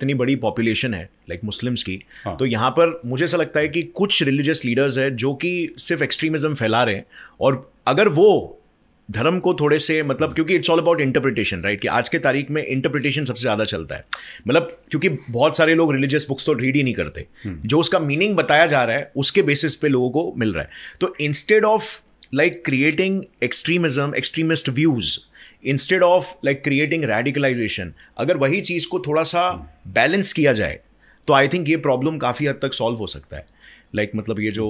इतनी बड़ी पॉपुलेशन है लाइक like मुस्लिम्स की हाँ. तो यहाँ पर मुझे ऐसा लगता है कि कुछ रिलीजियस लीडर्स हैं जो कि सिर्फ एक्सट्रीमिज्म फैला रहे हैं और अगर वो धर्म को थोड़े से मतलब क्योंकि it's all about interpretation right कि आज के तारीख में इंटरप्रिटेशन सबसे ज़्यादा चलता है मतलब क्योंकि बहुत सारे लोग रिलीजियस बुक्स तो रीड ही नहीं करते हम्म। जो उसका मीनिंग बताया जा रहा है उसके बेसिस पे लोगों को मिल रहा है तो instead of like creating extremism extremist views instead of like creating radicalization अगर वही चीज़ को थोड़ा सा बैलेंस किया जाए तो आई थिंक ये प्रॉब्लम काफ़ी हद तक सॉल्व हो सकता है लाइक like, मतलब ये जो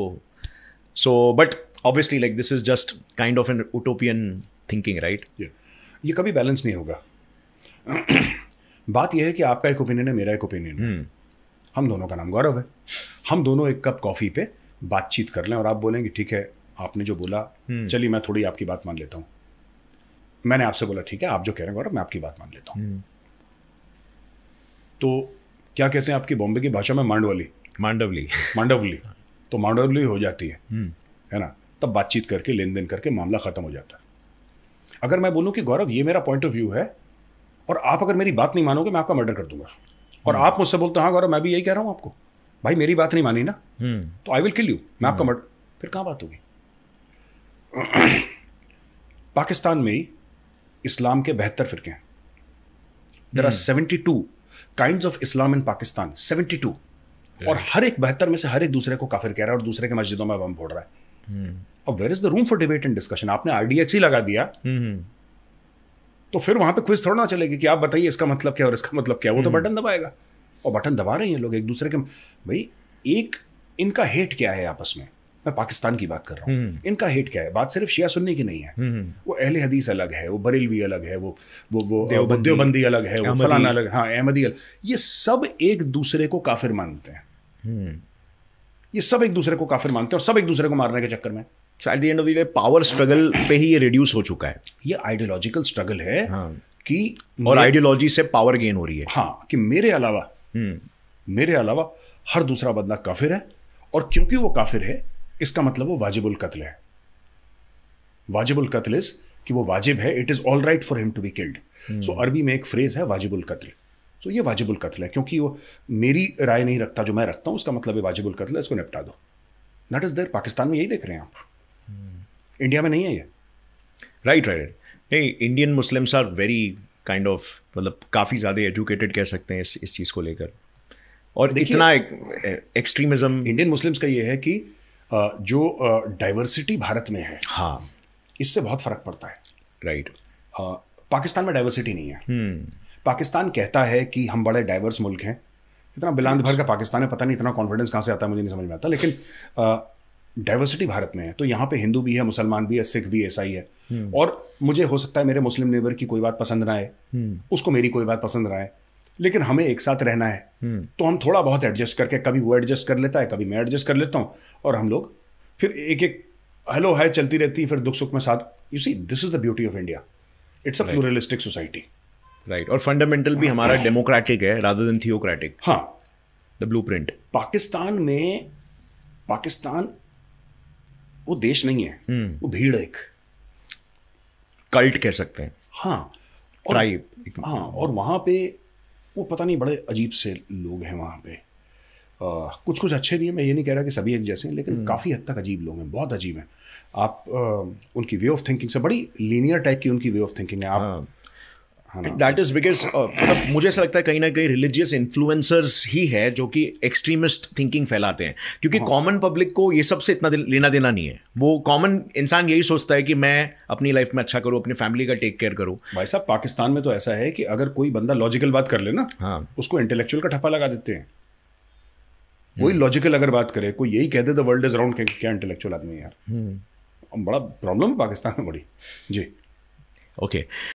so but obviously like this is just kind of an utopian thinking right ये कभी बैलेंस नहीं होगा बात यह है कि आपका एक ओपिनियन है मेरा एक ओपिनियन है हम्म। हम दोनों का नाम गौरव है हम दोनों एक कप कॉफ़ी पे बातचीत कर लें और आप बोलेंगे ठीक है आपने जो बोला हम्म। चलिए मैं थोड़ी आपकी बात मान लेता हूँ मैंने आपसे बोला ठीक है आप जो कह रहे हैं गौरव मैं आपकी बात मान लेता हूँ हम्म। तो क्या कहते हैं आपकी बॉम्बे की भाषा में मांडवली मांडवली मांडवली तो मांडवली हो जाती है हम्म। है ना तब बातचीत करके लेन देन करके मामला ख़त्म हो जाता है अगर मैं बोलूँ कि गौरव ये मेरा पॉइंट ऑफ व्यू है और आप अगर मेरी बात नहीं मानोगे मैं आपका मर्डर कर दूंगा और हम्म। आप मुझसे बोलते हो हाँ गौरव मैं भी यही कह रहा हूँ आपको भाई मेरी बात नहीं मानी ना तो आई विल किल यू मैं आपका मर्डर फिर कहाँ बात होगी पाकिस्तान में ही इस्लाम के बेहतर फिरके हैं there are seventy two kind of Islam in Pakistan seventy two और हर एक बेहतर में से हर एक दूसरे को काफिर कह रहा है और दूसरे के मस्जिदों में बम फोड़ रहा है hmm. अब where is the room for debate and discussion आपने आरडीएक्स ही लगा दिया hmm, hmm. तो फिर वहां पे क्विज थोड़ा ना चलेगी कि आप बताइए इसका मतलब क्या और इसका मतलब क्या वो तो बटन दबाएगा और बटन दबा रहे हैं लोग एक दूसरे के भाई एक इनका हेट क्या है आपस में मैं पाकिस्तान की बात कर रहा हूँ हम्म। इनका हेट क्या है बात सिर्फ शिया सुन्नी की नहीं है हम्म, हम्म। वो अहले हदीस अलग है वो बरेलवी अलग है वो वो वो देवबंदी, अलग है वो फलाना अलग हाँ अहमदी अलग ये सब एक दूसरे को काफिर मानते हैं ये सब एक दूसरे को काफिर मानते हैं और सब एक दूसरे को मारने के चक्कर में at end of the day power struggle पे ही ये रिड्यूस हो चुका है ये आइडियोलॉजिकल स्ट्रगल है हाँ। कि और आइडियोलॉजी से पावर गेन हो रही है हाँ कि मेरे अलावा मेरे अलावा हर दूसरा बंदा काफिर है और क्योंकि वो काफिर है इसका मतलब वो वाजिबुल कत्ल है वाजिबुल कत्ल इज कि वो वाजिब है it is all right for him to be killed so अरबी में एक फ्रेज़ है वाजिबुल कत्ल सो ये वाजिबुल कत्ल है क्योंकि वो मेरी राय नहीं रखता जो मैं रखता हूं उसका मतलब वाजिबुल कत्ल है इसको निपटा दो दैट इज़ देर पाकिस्तान में यही देख रहे हैं आप hmm. इंडिया में नहीं है ये राइट राइट नहीं Indian Muslims are very kind of मतलब काफ़ी ज़्यादा एजुकेटेड कह सकते हैं इस इस चीज़ को लेकर और इतना एक्सट्रीमिज्म इंडियन मुस्लिम्स का ये है कि जो डाइवर्सिटी भारत में है हाँ इससे बहुत फर्क पड़ता है राइट पाकिस्तान में डाइवर्सिटी नहीं है हम्म। पाकिस्तान कहता है कि हम बड़े डाइवर्स मुल्क हैं इतना बिलांद भर का पाकिस्तान है पता नहीं इतना कॉन्फिडेंस कहाँ से आता है मुझे नहीं समझ में आता लेकिन डाइवर्सिटी भारत में है तो यहाँ पे हिंदू भी है मुसलमान भी है सिख भी ईसाई है हम्म। और मुझे हो सकता है मेरे मुस्लिम नेबर की कोई बात पसंद ना आए हम्म। उसको मेरी कोई बात पसंद ना आए लेकिन हमें एक साथ रहना है हम्म। तो हम थोड़ा बहुत एडजस्ट करके कभी वो एडजस्ट कर लेता है कभी मैं एडजस्ट कर लेता हूँ और हम लोग फिर एक एक हेलो हाय चलती रहती है फिर दुख सुख में साथ you see this is the beauty of India it's a pluralistic society right और फंडामेंटल भी हाँ। हमारा डेमोक्रेटिक है राधर देन थियोक्रेटिक हाँ द ब्लू प्रिंट पाकिस्तान में पाकिस्तान वो देश नहीं है hmm. वो भीड़ एक कल्ट कह सकते हैं हाँ और, ट्राइब हाँ और वहां पे वो पता नहीं बड़े अजीब से लोग हैं वहाँ पे आ, कुछ कुछ अच्छे भी हैं मैं ये नहीं कह रहा कि सभी एक जैसे हैं लेकिन हम्म। काफ़ी हद तक अजीब लोग हैं बहुत अजीब हैं आप आ, उनकी वे ऑफ थिंकिंग से बड़ी लीनियर टाइप की उनकी वे ऑफ थिंकिंग है आप हाँ। दैट इज बिकॉज मतलब मुझे ऐसा लगता है कहीं ना कहीं रिलीजियस इन्फ्लुएंसर्स ही है जो कि एक्सट्रीमिस्ट थिंकिंग फैलाते हैं क्योंकि कॉमन हाँ। पब्लिक को ये सबसे इतना लेना देना नहीं है वो कॉमन इंसान यही सोचता है कि मैं अपनी लाइफ में अच्छा करूँ अपनी फैमिली का टेक केयर करूँ भाई साहब पाकिस्तान में तो ऐसा है कि अगर कोई बंदा लॉजिकल बात कर लेना हाँ उसको इंटेलेक्चुअल का ठप्पा लगा देते हैं वही हम्म। लॉजिकल अगर बात करे कोई यही कह दे द वर्ल्ड इज अराउंड क्या इंटेलेक्चुअल आदमी यार हम्म। बड़ा प्रॉब्लम पाकिस्तान में बड़ी जी ओके